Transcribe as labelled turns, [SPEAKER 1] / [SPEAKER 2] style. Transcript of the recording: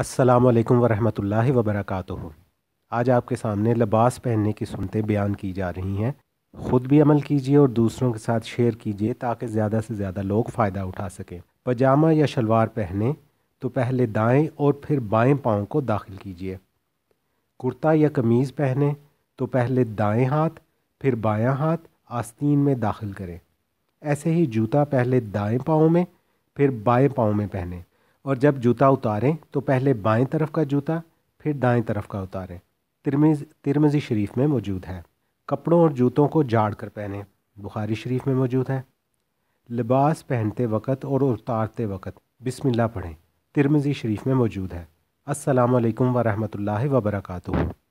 [SPEAKER 1] अस्सलाम वालेकुम वरहमतुल्लाहि वबरकातुहु आज आपके सामने लिबास पहनने की सुनते बयान की जा रही हैं ख़ुद भी अमल कीजिए और दूसरों के साथ शेयर कीजिए ताकि ज़्यादा से ज़्यादा लोग फ़ायदा उठा सकें पजामा या शलवार पहने तो पहले दाएँ और फिर बाएँ पाँव को दाखिल कीजिए कुर्ता या कमीज़ पहने तो पहले दाएँ हाथ फिर बायां हाथ आस्तीन में दाखिल करें ऐसे ही जूता पहले दाएँ पाँव में फिर बाएँ पाँव में पहने और जब जूता उतारें तो पहले बाएं तरफ का जूता फिर दाएं तरफ का उतारें तिरमिज तिरमिजी शरीफ में मौजूद है कपड़ों और जूतों को जाड़ कर पहने बुखारी शरीफ में मौजूद है लिबास पहनते वक़्त और उतारते वक़्त बिस्मिल्लाह पढ़ें तिरमिजी शरीफ में मौजूद है अस्सलाम वालेकुम वरहमतुल्लाहि